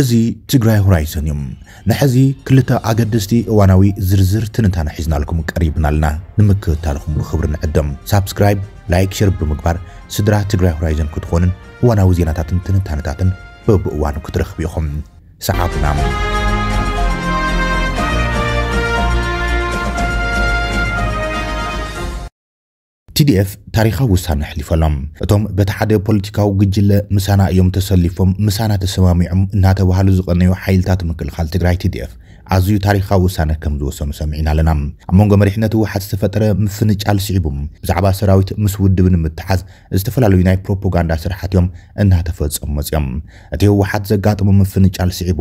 እዚ ትግራይ ሆራይዘን እዮም ንሕዚ ክልተ ኣገደስቲ እዋናዊ ዝርዝር ትንታና ሒዝናልኩም ቀሪብና ኣለና ንምክታልኹም ብክብሪ ንዕደም ሳብስክራይብ ላይክ ሸር ብምግባር ስድራ ትግራይ ሆራይዘን ክትኾንን እዋናዊ ዜናታትን ትንታነታትን በብእዋኑ ክትረኽቡ ኢኹም ሰዓብና ቲዲኤፍ ታሪኻዊ ውሳነ ኣሕሊፈሎም እቶም በቲ ሓደ ፖለቲካዊ ግጅለ ምሳና እዮም ተሰሊፎም ምሳና ተሰማሚዖም እናተባሃሉ ዝቐነዩ ሓይልታት ምክልኻል ትግራይ ቲዲኤፍ ኣዝዩ ታሪካዊ ውሳነ ከም ዝወሰኑ ሰሚዒና ኣለና ኣብ መንጎ መሪሕነት ውሓት ዝተፈጠረ ምፍንጫል ስዒቡ ብዛዕባ ሰራዊት ምስ ውድብ ንምትሓዝ ዝተፈላለዩ ናይ ፕሮፓጋንዳ ስራሓት እዮም እናተፈፀሙ መፅኦም እቲ ህወሓት ዘጋጥሙ ምፍንጫል ስዒቡ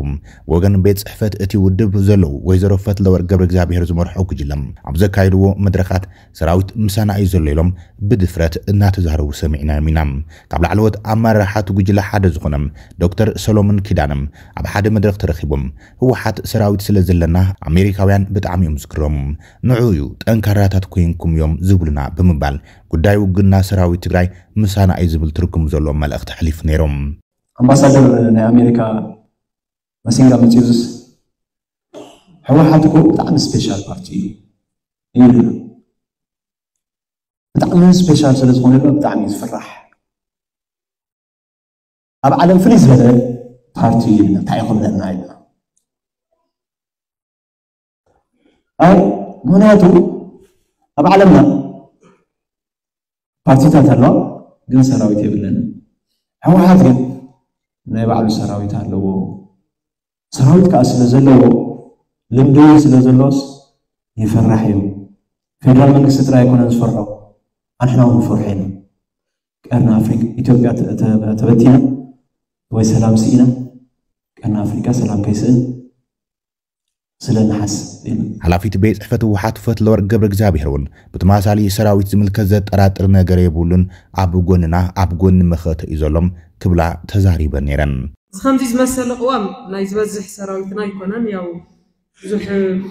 ወገን ቤት ፅሕፈት እቲ ውድብ ዘለው ወይዘሮ ፈትለወርቅ ገብሪ እግዚኣብሄር ዝመርሖ ጉጅለም ኣብ ዘካይድዎ መድረካት ሰራዊት ምሳና እዩ ዘሎ ኢሎም ብድፍረት እናተዛረቡ ሰሚዕናዮም ኢና ካብ ላዕለወት ኣመራርሓቲ ጉጅለ ሓደ ዝኾነም ዶክተር ሰሎሞን ኪዳንም ኣብ ሓደ መድረክ ተረኪቦም ህወሓት ሰራዊት ስለ سلا زلنا أمريكا ويان بتعم يوم سكرم نعويو تنكرات كوينكم يوم زبلنا بمبال قد دايو قلنا سراوي تقراي مسانا اي زبل تركم زلو مال اخت حليف نيروم أمباسادر أمريكا مسينغا متيوز حوا حاتكو بتعم سبيشال بارتي إيه بتعم سبيشال سلا زغنبا بتعم يزفرح أب عالم فريز هذا بارتي يبنا تعيقو بلا نايدنا أي مناتو أب علمنا بارتي تاتا لا جن سراوي تيبلن هو هات جن نيب على سراوي تاتا لو سراوي كاس لزلو لمدوي لزلوس يفرحيو في دار من ستر يكون نفرحو احنا هم فرحين كان افريك ايثيوبيا تبتينا وي سلام سينا كان افريكا سلام كيسن ስለ ነሐስ ኃላፊት ቤት ፅሕፈት ህወሓት ፈትለ ወርቅ ገብረ እግዚአብሔር እውን ብተመሳሳሊ ሰራዊት ዝምልከት ዘጠራጥር ነገር የብሉን ኣብ ጎንና ኣብ ጎኒ መኸተ እዩ ዘሎም ክብላ ተዛሪበን ነይረን እዚ ከምዚ ዝመሰለ ቅዋም ናይ ዝበዝሕ ሰራዊትና ኣይኮነን ያው ብዙሕ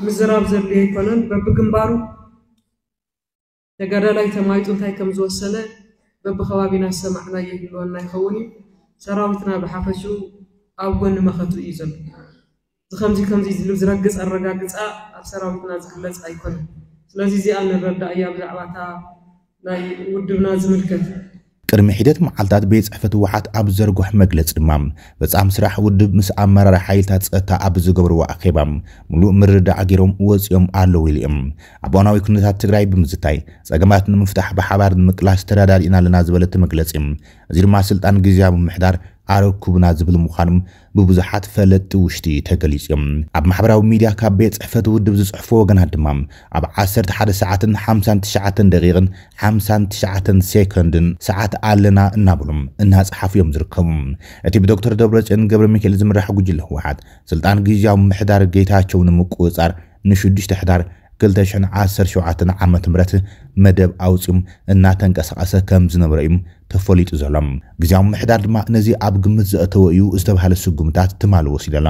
ምዝራብ ዘድልዮ ኣይኮነን በብግንባሩ ተጋዳላይ ተማይጡ እንታይ ከም ዝወሰነ በብከባቢና ዝሰማዕና ይህልወና ይኸውን እዩ ሰራዊትና ብሓፈሹ ኣብ ጎኒ መኸቱ እዩ ዘሎ ከምዚ ከምዚ ዝብል ዝረግፅ ኣረጋግፃ ኣብ ሰራዊትና ዝግለፅ ኣይኮነን ስለዚ እዚኣ ንረዳእ እያ ብዛዕባ እታ ናይ ውድብና ዝምልከት ቅድሚ ሒደት መዓልታት ቤት ፅሕፈት ውሓት ኣብ ዘርጎሕ መግለፂ ድማ በፃም ስራሕ ውድብ ምስ ኣመራርሒ ሓይልታት ፀጥታ ኣብ ዝገብርዎ ኣኼባ ሙሉእ ምርዳዕ ገይሮም ወፂኦም ኣለው ኢሉ እዮም ኣብ እዋናዊ ኩነታት ትግራይ ብምዝታይ ፀገማት ንምፍታሕ ብሓባር ንምቅላስ ተዳዳሪእና ኣለና ዝበለቲ እቲ መግለፂ እዚ ድማ ስልጣን ግዜ ምምሕዳር ኣረኩብና ዝብል ምዃኑ ብብዙሓት ፈለጥቲ ውሽጢ ተገሊጹ እዮም ኣብ ማሕበራዊ ሚድያ ካብ ቤት ፅሕፈት ውድብ ዝፅሕፉ ወገናት ድማ ኣብ 11 ሰዓትን 59 ደቂቕን 59 ሴኮንድን ሰዓት ኣለና እናብሉ እናፀሓፉ እዮም ዝርከቡ እቲ ብዶክተር ደብረፅዮን ገብረ ሚካኤል ዝምራሕ ጉጅለ ህወሓት ስልጣን ግዜያዊ ምሕዳር ጌታቸው ንምቁፃር ንሽዱሽተ ሕዳር 2017 ዓ ም መደብ ኣውፂም እናተንቀሳቐሰ ከም ዝነበረ እዩ ተፈሊጡ ዘሎ ግዜያዊ ምምሕዳር ድማ ነዚ ኣብ ግምት ዘእተወ እዩ ዝተባሃለ ስጉምታት ትማል ወሲሉ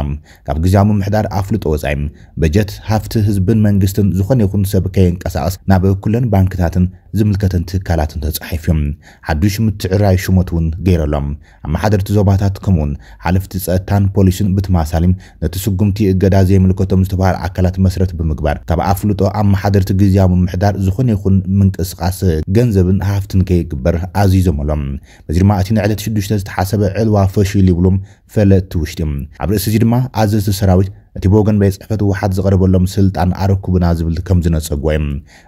ካብ ግዜያዊ ምምሕዳር ኣፍልጦ ወፃኢ በጀት ሃፍቲ ህዝብን መንግስትን ዝኾነ ይኹን ሰብ ከየንቀሳቀስ ናብ ኩለን ባንክታትን ዝምልከተን ትካላትን ተፃሒፍ ተጻሒፉ ሓዱሽ ምትዕራይ ሽሞት እውን ገይረሎም ኣመሓደርቲ ዞባታት ከምኡውን ሓለፍቲ ፀጥታን ፖሊስን ብትማሳሊም ነቲ ስጉምቲ እገዳ ዘይምልከቶም ዝተባሃለ ኣካላት መስረት ብምግባር ካብ ኣፍልጦ ኣመሓደርቲ ግዜያዊ ምምሕዳር ዝኾነ ይኹን ምንቅስቃስ ገንዘብን ሃፍትን ከይግበር ኣዝዩ ኣዚዞም ምሎም በዚ ድማ እቲ ንዕለት 6 ዝተሓሰበ ዕልዋ ፈሽዩ ይብሎም ፈለጥቲ ውሽጢ ኣብ ርእሲ እዚ ድማ ኣዘዝቲ ሰራዊት እቲ ብወገን ቤት ፅሕፈት ውሓት ዘቐረበሎም ስልጣን ኣረክቡና ዝብል ከም ዝነፀግዎ እዩ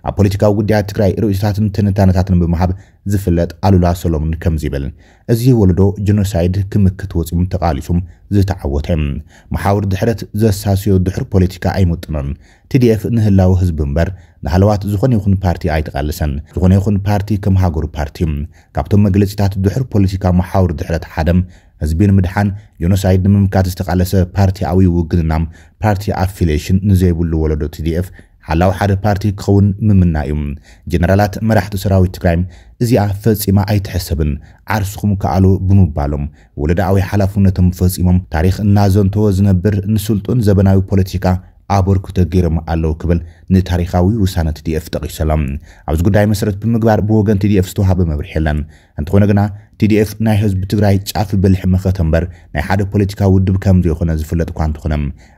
ኣብ ፖለቲካዊ ጉዳያት ትግራይ ርእስታትን ትንታነታትን ብምሃብ ዝፍለጥ ኣሉላ ሰሎሙን ከምዚ ይብል እዚ ወለዶ ጀኖሳይድ ክምክት ወፂሙ ተቃሊሱም ዝተዓወተ መሓውር ድሕረት ዘሳስዮ ድሕር ፖለቲካ ኣይምጥኖን ቲዲኤፍ ንህላዊ ህዝቢ እምበር ንሃለዋት ዝኾነ ይኹን ፓርቲ ኣይተቐልሰን ዝኾነ ይኹን ፓርቲ ከም ሃገሩ ፓርቲ ካብቶም መግለፂታት ድሕር ፖለቲካ መሓውር ድሕረት ሓደም ህዝቢ ንምድሓን ጆኖሳይድ ንምምካት ዝተቃለሰ ፓርቲያዊ ውግንናም ፓርቲ ኣፊሌሽን ንዘይብሉ ወለዶ ቲዲኤፍ ሓላው ሓደ ፓርቲ ክኸውን ምምና እዩ ጀነራላት መራሕቲ ሰራዊት ትግራይ እዚኣ ፈፂማ ኣይትሕሰብን ዓርስኹም ከኣሉ ብምባሎም ወለዳዊ ሓላፍነቶም ፈፂሞም ታሪክ እናዘንተዎ ዝነብር ንስልጡን ዘበናዊ ፖለቲካ ኣበርክቶ ገይሮም ኣለው ክብል ንታሪካዊ ውሳነ ቲዲኤፍ ጠቒሰሎም ኣብዚ ጉዳይ መሰረት ብምግባር ብወገን ቲዲኤፍ ዝተዋሃበ መብርሒ የለን እንትኾነ ግና ቲዲኤፍ ናይ ህዝቢ ትግራይ ጫፍ በልሒ መኸተ እምበር ናይ ሓደ ፖለቲካዊ ውድብ ከም ዘይኮነ ዝፍለጥ እኳ እንትኾነ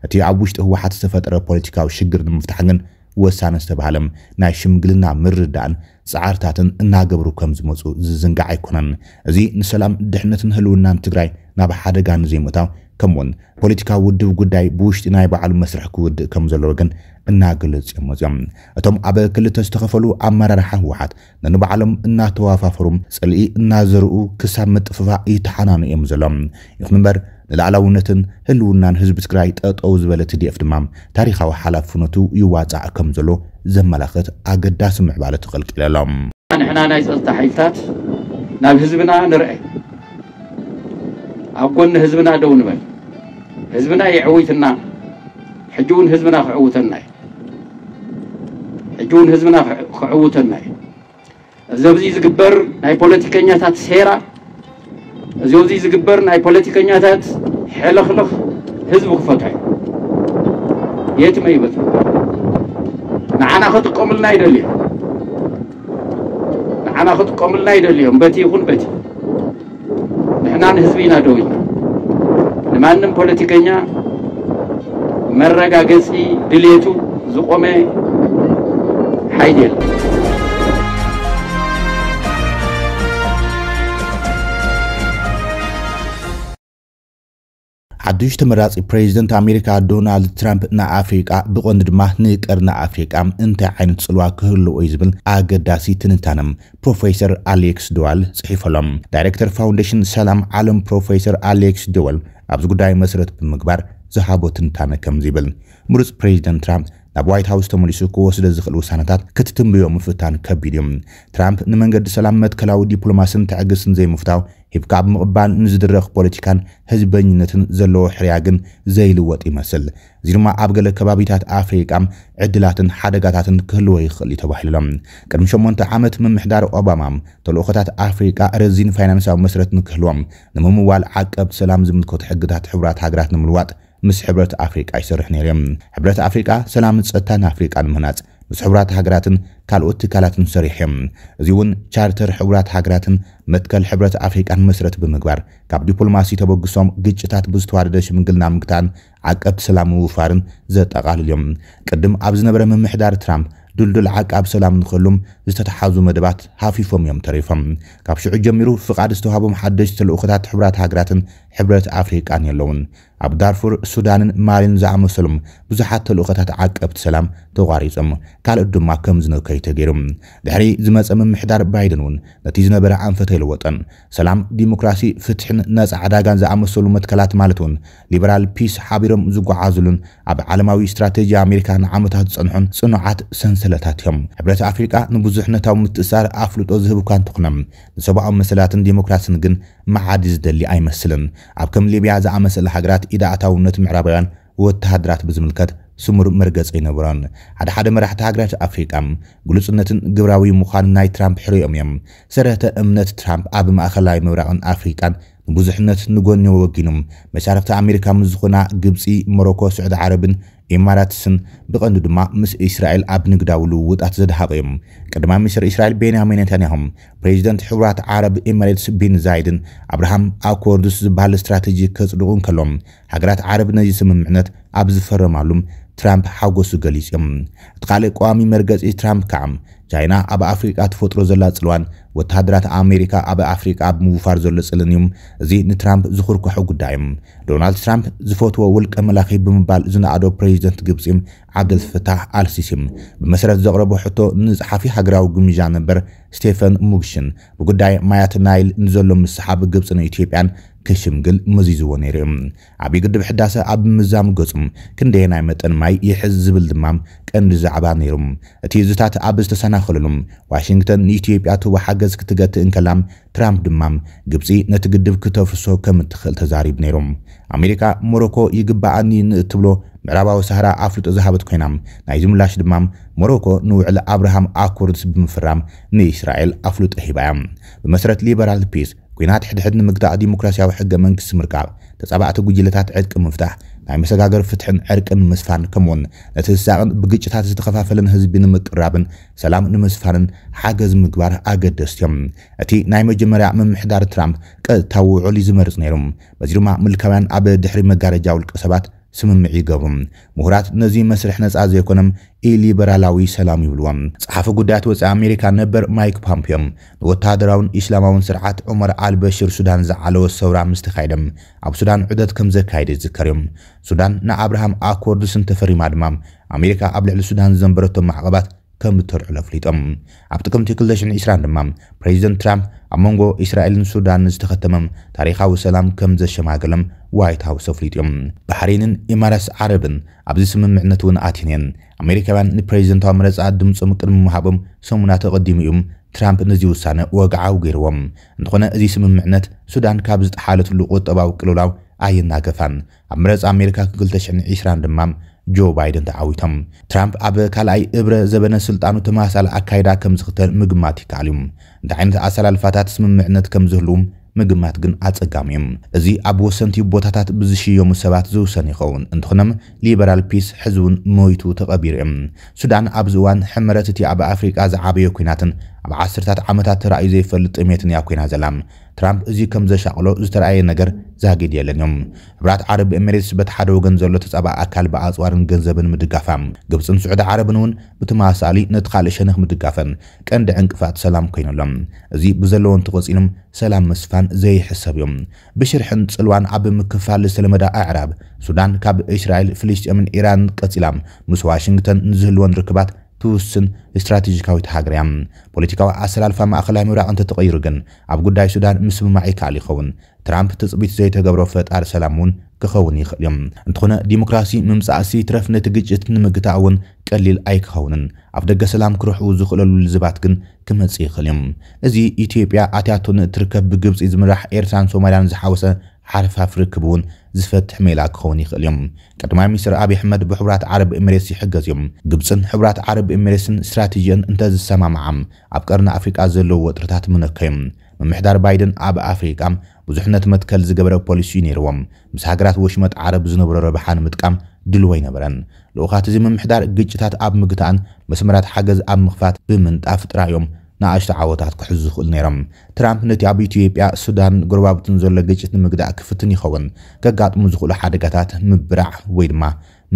እቲ ኣብ ውሽጢ ህወሓት ዝተፈጠረ ፖለቲካዊ ሽግር ንምፍታሕ ግን ወሳነ ዝተባሃለም ናይ ሽምግልና ምርዳእን ፃዕርታትን እናገብሩ ከም ዝመፁ ዝዝንጋዕ ኣይኮነን እዚ ንሰላም ድሕነትን ህልውናን ትግራይ ናብ ሓደጋ ንዘይምእታው ከምኡውን ፖለቲካዊ ውድብ ጉዳይ ብውሽጢ ናይ ባዕሉ መስርሕ ክውድእ ከም ዘለዎ ግን እናገለፅ እዮም መፅኦም እቶም ኣብ ክልተ ዝተኸፈሉ ኣመራርሓ ህወሓት ነንባዕሎም እናተዋፋፈሩ ፅልኢ እናዘርኡ ክሳብ ምጥፍፋ ይተሓናኑ እዮም ዘሎም ይኹን እምበር ንላዕላውነትን ህልውናን ህዝቢ ትግራይ ጠጠው ዝበለ ትድኤፍ ድማ ታሪኻዊ ሓላፍነቱ ይዋፃዕ ከም ዘሎ ዘመላኽት ኣገዳሲ ምዕባለ ተቐልቂለ ኣሎም ንሕና ናይ ፀጥታ ሓይልታት ናብ ህዝብና ንርአ ኣብ ጎኒ ህዝብና ደው ንበል ህዝብና የዕውትና ሕጂ እውን ህዝብና ክዕውተና እዩ ሕጂ እውን ህዝብና ክዕውተና እዩ እዚ ኣብዚ ዝግበር ናይ ፖለቲከኛታት ሴራ زيوزي زقبر ناي بوليتيكانياتات حلخ لخ حزب كفتاي يتم يبت نعنا خطقملنا يدلي نعنا خطقملنا يدليهم بتي يكون بتي نحنا نحزبينا دوي لمانم بوليتيكانيا مرغاغسي دليتو زقومه حيدل ሓዱሽ ተመራፂ ፕሬዚደንት ኣሜሪካ ዶናልድ ትራምፕ ንኣፍሪቃ ብቐንዲ ድማ ንቀርና ኣፍሪቃ እንታይ ዓይነት ፅልዋ ክህልዎ እዩ ዝብል ኣገዳሲ ትንታኖም ፕሮፌሰር ኣሌክስ ዶዋል ጽሒፈሎም ዳይረክተር ፋውንዴሽን ሰላም ዓለም ፕሮፌሰር ኣሌክስ ዶዋል ኣብዚ ጉዳይ መሰረት ብምግባር ዝሃቦ ትንታነ ከምዚ ይብል ምሩፅ ፕሬዚደንት ትራምፕ ናብ ዋይት ሃውስ ተመሊሱ ክወስደ ዝኽእል ውሳነታት ክትትንብዮ ምፍታን ከቢድ እዩ ትራምፕ ንመንገዲ ሰላም መትከላዊ ዲፕሎማስን ትዕግስን ዘይምፍታው ሂብካ ኣብ ምቕባል ንዝድረኽ ፖለቲካን ህዝበኝነትን ዘለዎ ሕርያ ግን ዘይልወጥ ይመስል እዚ ድማ ኣብ ገለ ከባቢታት ኣፍሪቃ ዕድላትን ሓደጋታትን ክህልዎ ይኽእል እዩ ተባሂሉሎም ቅድሚ 8 ዓመት ምምሕዳር ኦባማ ተልእኮታት ኣፍሪቃ ረዚን ፋይናንሳዊ መስረት ንክህልዎም ንምምዋል ዓቀብ ሰላም ዝምልከቱ ሕግታት ሕቡራት ሃገራት ንምልዋጥ ምስ ሕብረት ኣፍሪቃ ይስርሕ ነይሩ እዮም ሕብረት ኣፍሪቃ ሰላምን ፀጥታን ኣፍሪቃ ንምህናፅ ምስ ሕቡራት ሃገራትን ካልኦት ትካላትን ሰሪሕ እዮም እዚ እውን ቻርተር ሕቡራት ሃገራትን መትከል ሕብረት ኣፍሪቃን መስረት ብምግባር ካብ ዲፕሎማሲ ተበግሶም ግጭታት ብዝተዋደደ ሽምግልና ምግታን ዓቀብቲ ሰላም ምውፋርን ዘጠቓልል እዮም ቅድም ኣብ ዝነበረ ምምሕዳር ትራምፕ ድልዱል ዓቃብ ሰላም ንክህሉም ዝተተሓዙ መደባት ሃፊፎም እዮም ተሪፎም ካብ ሽዑ ጀሚሩ ፍቓድ ዝተዋሃቦም ሓደሽቲ ተልእኹታት ሕብራት ሃገራትን ሕብረት ኣፍሪቃን የለውን ኣብ ዳርፉር ሱዳንን ማሊን ዝኣመሰሎም ብዙሓት ተልእኾታት ዓቀብቲ ሰላም ተቋሪፆም ካልእ ድማ ከም ዝነከዩ ተገይሩ ድሕሪ ዝመፀ ምምሕዳር ባይደን እውን ነቲ ዝነበረ ኣንፈተ ይለወጠን ሰላም ዲሞክራሲ ፍትሕን ነፃ ዕዳጋን ዝኣመሰሉ መትከላት ማለት እውን ሊበራል ፒስ ሓቢሮም ዝጓዓዙሉን ኣብ ዓለማዊ እስትራቴጂ ኣሜሪካ ንዓመታት ዝፀንሑን ፅኑዓት ሰንሰለታት እዮም ሕብረት ኣፍሪቃ ንብዙሕነታዊ ምትእሳር ኣፍልጦ ዝህብካ እኳ ንሰብኣዊ መሰላትን ዲሞክራሲን ግን መዓዲ ዝደሊ ኣይመስልን ኣብ ከም ሊብያ ዝኣመሰለ ሃገራት ኢዳኣታውነት ምዕራባውያን ወተሃድራት ብዝምልከት ስሙር መርገፂ ይነብሮን ሓደ ሓደ መራሕቲ ሃገራት ኣፍሪቃ ግሉፅነትን ግብራዊ ምዃን ናይ ትራምፕ ሕርዮም እዮም ሰረተ እምነት ትራምፕ ኣብ ማእኸላዊ ምብራቕን ኣፍሪቃን ንብዙሕነት ንጎኒ ወጊኑ መሻርፍቲ ኣሜሪካ ምስ ዝኾና ግብፂ ሞሮኮ ስዑድ ዓረብን ኤማራትስን ብቐንዱ ድማ ምስ እስራኤል ኣብ ንግዳዊ ልውውጣት ዘድሃቑ እዮም ቅድማ ሚኒስትር እስራኤል ቤንያሚን ኔታንያሁም ፕሬዚደንት ሕቡራት ዓረብ ኤመሬትስ ቢን ዛይድን ኣብርሃም ኣኮርድስ ዝበሃል ስትራቴጂ ከጽድቑ ከሎም ሃገራት ዓረብ ነዚ ስምምዕነት ኣብ ዝፈረማሉም ትራምፕ ሓጎሱ ገሊፆም እቲ ካልእ ቀዋሚ መርገፂ ትራምፕ ከዓ ቻይና ኣብ ኣፍሪቃ ትፈጥሮ ዘላ ፅልዋን ወተሃደራት ኣሜሪካ ኣብ ኣፍሪቃ ብምውፋር ዘሎ ፅልን እዩ እዚ ንትራምፕ ዝኩርኩሑ ጉዳይ እዩ ዶናልድ ትራምፕ ዝፈትዎ ውልቀ መላኺ ብምባል ዝነኣዶ ፕሬዚደንት ግብፂ ዓብደልፈታሕ ኣልሲሲ ብመሰረት ዘቕረቦ ሕቶ ንፀሓፊ ሃገራዊ ግምዣ ነበር ስቴፈን ሙግሽን ብጉዳይ ማያት ናይል ንዘሎ ምስሓብ ግብፅን ኢትዮጵያን ከሽምግል መዚዝዎ ነይሩ ዓብዪ ግድብ ሕዳሰ ኣብ ምዛም ገጹ ናይ መጠን ማይ ይሕዝ ዝብል ድማ ቀንዲ ዛዕባ ነይሩ እቲ ህዝታት ኣብ ዝተሰናኸለሉ ዋሽንግተን ንኢትዮጵያ ትህቦ ሓገዝ ክትገትእን ከላም ትራምፕ ድማ ግብፂ ነቲ ግድብ ክተፍርሶ ከም እትኽእል ተዛሪቡ ነይሩ ኣሜሪካ ሞሮኮ ይግባኣኒ ንእትብሎ ምዕራባዊ ሳህራ ኣፍልጦ ዝሃበት ኮይና ናይዚ ምላሽ ድማ ሞሮኮ ንውዕሊ ኣብርሃም ኣኮርድስ ብምፍራም ንእስራኤል ኣፍልጦ ሂባ እያ ብመሰረት ሊበራል ፒስ ኩናት ሕድሕድ ንምግታእ ዲሞክራስያዊ ሕገ መንግስቲ ምርካብ ተጻባዕቲ ጉጅለታት ዕድቂ ምፍታሕ ናይ መሰጋገር ፍትሕን ዕርቅን ምስፋን ከምውን ነቲ ህሳቕን ብግጭታት ዝተኸፋፈለን ህዝቢ ንምቅራብን ሰላም ንምስፋንን ሓገዝ ምግባር ኣገደስቲ እዮም እቲ ናይ መጀመርያ ምምሕዳር ትራምፕ ቀጥታ ውዕል ዝመርፅ ነይሩ በዚ ድማ ምልካውያን ኣብ ድሕሪ መጋረጃ ውልቀ ሰባት ስምምዕ ይገብሩ ምሁራት ነዚ መስርሕ ነፃ ዘይኮነም ኢሊበራላዊ ሰላም ይብልዎም ፀሓፊ ጉዳያት ወፃኢ ኣሜሪካ ነበር ማይክ ፓምፒዮም ንወታደራውን እስላማውን ስርዓት ዑመር አልበሽር ሱዳን ዝዓለወ ሰውራ ምስ ተኻይደም ኣብ ሱዳን ዑደት ከም ዘካየደ ይዝከር እዮም ሱዳን ንኣብርሃም ኣኮርድስን ተፈሪማ ድማ ኣሜሪካ ኣብ ልዕሊ ሱዳን ዝዘንበረቶም ማዕቐባት ከም እተልዕሎ ኣፍሊጦም ኣብ ጥቅምቲ 220 ድማ ፕሬዚደንት ትራምፕ ኣብ መንጎ እስራኤልን ሱዳንን ዝተኸተመ ታሪኻዊ ሰላም ከም ዘሸማገለም ዋይት ሃውስ ኣፍሊጡ እዮም ባሕሬንን ኢማራስ ዓረብን ኣብዚ ስምምዕነት እውን ኣትየን እየን ኣሜሪካውያን ንፕሬዚደንታዊ መረፃ ድምፆም ቅድሚ ምሃቦም ሰሙና ተቐዲሙ እዩ ትራምፕ ነዚ ውሳነ ወግዓዊ ገይርዎም እንትኾነ እዚ ስምምዕነት ሱዳን ካብ ዝተሓለትሉ ቁጠባዊ ቅልውላው ኣየናገፋን ኣብ መረፃ ኣሜሪካ 220 ድማ ጆ ባይደን ተዓዊቶም ትራምፕ ኣብ ካልኣይ እብረ ዘበነ ስልጣኑ ተመሳሳሊ ኣካይዳ ከም ዝኽተል ምግማት ይከኣል እዩ እንታይ ዓይነት ኣሰላልፋታት ስምምዕነት ከም ዝህልው ምግማት ግን ኣፀጋሚ እዮም እዚ ኣብ ወሰንቲ ቦታታት ብዝሽየሙ ሰባት ዝውሰን ይኸውን እንትኾነም ሊበራል ፒስ ሕዝውን ሞይቱ ተቐቢሩ እዮም ሱዳን ኣብዚ እዋን ሕመረት እቲ ኣብ ኣፍሪቃ ዝዓበየ ኩናትን ኣብ ዓስርታት ዓመታት ተራእዩ ዘይፈልጥ ጥሜትን እያ ኮይና ዘላ ትራምፕ እዚ ከም ዘሻቅሎ ዝተረኣየ ነገር ዛጊድ የለን እዮም ሕብራት ዓረብ ኤሜሬትስ በቲ ሓደ ወገን ዘሎ ተፀባእ ኣካል ብኣፅዋርን ገንዘብን ምድጋፋ ግብፅን ስዑድ ዓረብን እውን ብተመሳሳሊ ነቲ ካልእ ሸነኽ ምድጋፈን ቀንዲ ዕንቅፋት ሰላም ኮይኑሎም እዚ ብዘለዎን ተቆፂኖም ሰላም ምስፋን ዘይሕሰብ እዮም ብሽርሕን ፅልዋን ኣብ ምክፋል ዝተለመዳ ኣዕራብ ሱዳን ካብ እስራኤል ፍልስጥኤምን ኢራን ቀፂላ ምስ ዋሽንግተን ንዝህልወን ርክባት ትውስን ስትራቴጂካዊት ሃገር እያ ፖለቲካዊ ኣሰላልፋ ማእኸላይ ምብራቕ እንተተቐይሩ ግን ኣብ ጉዳይ ሱዳን ምስምማዕ ይከኣል ይኸውን ትራምፕ ትፅቢት ዘይተገብሮ ፈጣሪ ሰላም እውን ክኸውን ይኽእል እዮም እንትኾነ ዲሞክራሲ ምምፃእሲ ትረፍ ነቲ ግጭት ንምግታእ እውን ቀሊል ኣይክኸውንን ኣብ ደገ ሰላም ክረሕቡ ዝኽእለሉ ልዝባት ግን ክመፅእ ይኽእል እዮም እዚ ኢትዮጵያ ኣትያቶ ንእትርከብ ብግብፂ ዝምራሕ ኤርትራን ሶማልያን ዝሓወሰ ሓለፋፍ ርክብ እውን ዝፈትሕ ሜላ ክኸውን ይኽእል እዮም ቀዳማይ ሚኒስትር ኣብዪ ኣሕመድ ብሕቡራት ዓረብ ኤምሬትስ ይሕገዝ እዮም ግብፅን ሕቡራት ዓረብ ኤምሬትስን ስትራቴጂን እንተዝሰማምዓም ኣብ ቀርኒ ኣፍሪቃ ዘለዉ ወጥርታት ምነከዮም ምምሕዳር ባይደን ኣብ ኣፍሪቃ ብዙሕነት መትከል ዝገበረ ፖሊሲ እዩ ነይርዎም ምስ ሃገራት ወሽመጥ ዓረብ ዝነበሮ ረብሓ ንምጥቃም ድልዎ ኣይነበረን ልኡኻት እዚ ምምሕዳር ግጭታት ኣብ ምግታእን መስመራት ሓገዝ ኣብ ምኽፋት ብምንጣፍ ጥራይ እዮም ንኣሽቶ ዓወታት ክሕዙ ዝኽእል ነይሮም ትራምፕ ነቲ ኣብ ኢትዮጵያ ሱዳን ጎረባብትን ዘሎ ግጭት ንምግዳእ ክፍትን ይኸውን ከጋጥሙ ዝኽእሉ ሓደጋታት ምብራዕ ወይ ድማ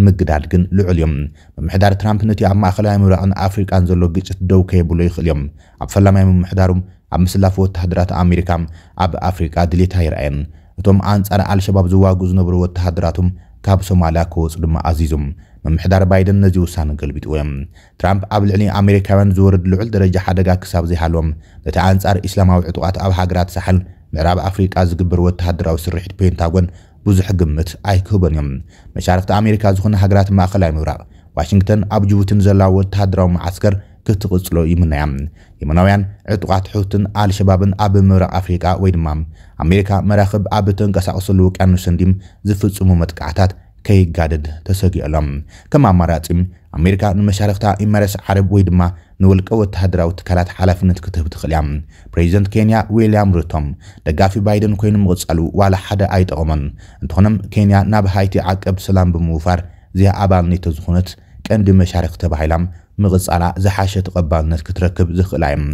ምግዳድ ግን ልዑል እዮም ምምሕዳር ትራምፕ ነቲ ኣብ ማእኸላዊ ምብራቕን ኣፍሪቃን ዘሎ ግጭት ደው ከየብሎ ይኽእል እዮም ኣብ ፈላማይ ምምሕዳሩ ኣብ ምስላፍ ወተሃደራት ኣሜሪካ ኣብ ኣፍሪቃ ድሌታ ይረኣየን እቶም ኣንጻር ኣልሸባብ ዝዋግኡ ዝነበሩ ወተሃደራቱም ካብ ሶማልያ ክወፁ ድማ ኣዚዙም ምምሕዳር ባይደን ነዚ ውሳነ ገልቢጥዎ እዮም ትራምፕ ኣብ ልዕሊ ኣሜሪካውያን ዝወርድ ልዑል ደረጃ ሓደጋ ክሳብ ዘይሃለዎም በቲ ኣንጻር እስላማዊ ዕጡቃት ኣብ ሃገራት ሳሓል ምዕራብ ኣፍሪቃ ዝግብር ወተሃደራዊ ስርሒት ፔንታጎን ብዙሕ ግምት ኣይክህበን እዮም መሻርፍቲ ኣሜሪካ ዝኾነ ሃገራት ማእኸላይ ምብራቕ ዋሽንግተን ኣብ ጅቡትን ዘላዊ ወተሃደራዊ ማዓስከር ክትቕፅሎ ይምነያ የመናውያን ዕጡቃት ሑትን ኣልሸባብን ኣብ ምብራቅ ኣፍሪቃ ወይ ድማ ኣሜሪካ መራኽብ ኣብ ተንቀሳቐሰሉ ውቅያኖስ እንዲም ዝፍፅሙ መጥቃዕታት ከይጋደድ ተሰጊዑሎም ከም ኣማራፂ ኣሜሪካ ንመሻርክታ ኢመረስ ዓረብ ወይ ድማ ንውልቀ ወተሃደራዊ ትካላት ሓላፍነት ክትህብ ትኽእል እያ ፕሬዚደንት ኬንያ ዊልያም ሩቶም ደጋፊ ባይደን ኮይኑ ምቕፃሉ ዋላ ሓደ ኣይጠቕሞን እንትኾኖም ኬንያ ናብ ሃይቲ ዓቀብ ሰላም ብምውፋር ዚያ ኣባልኒቶ ዝኾነት ቀንዲ መሻርክ ተባሂላ ምቕፃላ ዝሓሸ ተቐባልነት ክትረክብ ዝኽእላ እዮም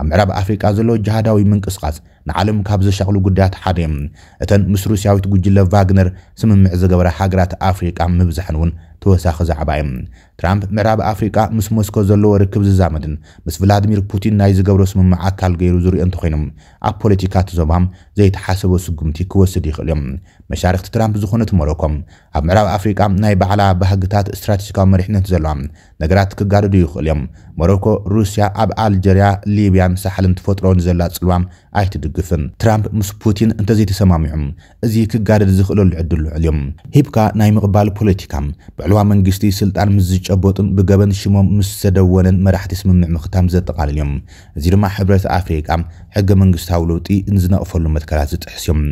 ኣብ ምዕራብ ኣፍሪቃ ዘሎ ጅሃዳዊ ምንቅስቃስ ንዓለም ካብ ዘሻቅሉ ጉዳያት ሓደ እዮም እተን ምስ ሩስያዊት ጉጅለ ቫግነር ስምምዕ ዝገበረ ሃገራት ኣፍሪቃ ምብዛሕን እውን ተወሳኺ ዛዕባ እዩ ትራምፕ ምዕራብ ኣፍሪቃ ምስ ሞስኮ ዘለዎ ርክብ ዝዛመድን ምስ ቭላድሚር ፑቲን ናይ ዝገብሮ ስምምዕ ኣካል ገይሩ ዝርኦ እንተኮይኖም ኣብ ፖለቲካ ትዞባም ዘይተሓሰቦ ስጉምቲ ክወስድ ይኽእል እዮም መሻርክቲ ትራምፕ ዝኾነት መለኮም ኣብ ምዕራብ ኣፍሪቃ ናይ ባዕላ ባህግታት እስትራቴጂካዊ መሪሕነት ዘለዋ ነገራት ክጋደዱ ይኽእል እዮም ሞሮኮ ሩስያ ኣብ ኣልጀርያ ሊብያን ሳሕልን ትፈጥሮን ዘላ ፅልዋም ኣይትድ ኣይድግፍን ትራምፕ ምስ ፑቲን እንተዘይ ተሰማሚዑ እዚ ክጋደድ ዝኽእለሉ ዕድል ዕድሉ እዮም ሂብካ ናይ ምቕባል ፖለቲካ ብዕልዋ መንግስቲ ስልጣን ምስ ዝጨበጡን ብገበን ሽሞም ምስ ዘደወነን መራሕቲ ስምምዕ ምኽታም ዘጠቓልል እዮም እዚ ድማ ሕብረት ኣፍሪቃ ሕገ መንግስታዊ ለውጢ ንዝነቕፈሉ መትከላት ዝጥሕስ እዮም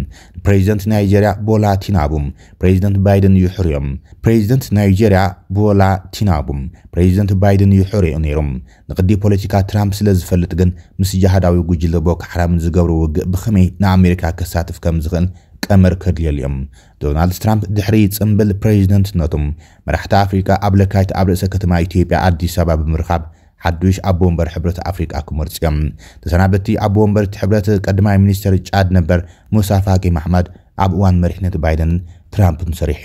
ፕሬዚደንት ናይጀርያ ቦላ ቲናቡም ፕሬዚደንት ባይደን ይሕሩ እዮም ፕሬዚደንት ናይጀርያ ቦላ ቲናቡም ፕሬዚደንት ባይደን እዩ ነይሮም ንቕዲ ፖለቲካ ትራምፕ ስለ ዝፈልጥ ግን ምስ ጃሃዳዊ ጉጅለ ቦኮ ሓራምን ዝገብርዎ ውግእ ብኸመይ ንኣሜሪካ ከሳትፍ ከም ዝኽእል ቀመር ከድልየሉ እዮም ዶናልድ ትራምፕ ድሕሪ ፅምብል ፕሬዚደንትነቶም መራሕቲ ኣፍሪቃ ኣብ ለካይቲ ኣብ ርእሰ ከተማ ኢትዮጵያ ኣዲስ ኣበባ ብምርካብ ሓዱሽ ኣቦ ወንበር ሕብረት ኣፍሪቃ ክመርፅ እዮም ተሰናበቲ ኣቦ ወንበር እቲ ሕብረት ቀድማይ ሚኒስተር ጫድ ነበር ሙሳ ፋቂ ማሕመድ ኣብ እዋን መሪሕነት ባይደን ትራምፕን ሰሪሑ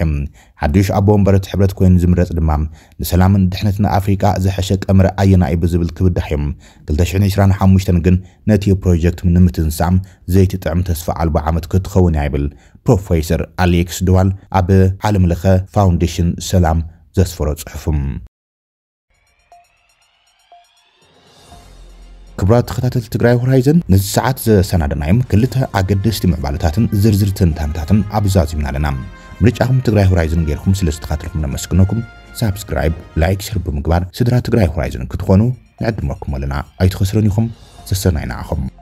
ሓዱሽ ኣቦ ወንበረት ሕብረት ኮይኑ ዝምረፅ ድማ ንሰላምን ድሕነትን ኣፍሪቃ ዝሐሸ ቀመረ ኣየና እዩ ብዝብል ክብዳሕ እዮም 225 ግን ነቲ ፕሮጀክት ንምትንሳም ዘይትጥዕም ተስፋ ኣልቦ ዓመት ክትኸውን ይብል ፕሮፌሰር ኣሌክስ ድዋል ኣብ ዓለምለኸ ፋውንዴሽን ሰላም ዘስፈሮ ጽሑፍ ክቡራት ተኸታተልቲ ትግራይ ሆራይዘን ነዚ ሰዓት ዘሰናደናዮም ክልተ ኣገደስቲ ምዕባለታትን ዝርዝር ትንታንታትን ኣብዛዚምና ኣለና ምርጫኹም ትግራይ ሆራይዘን ጌርኩም ስለ ዝተኻትልኩም ነመስግነኩም ሳብስክራይብ ላይክ ሸር ብምግባር ስድራ ትግራይ ሆራይዘን ክትኾኑ ንዕድመኩም ኣለና ኣይትኸስረን ኢኹም ዘሰናይናኣኹም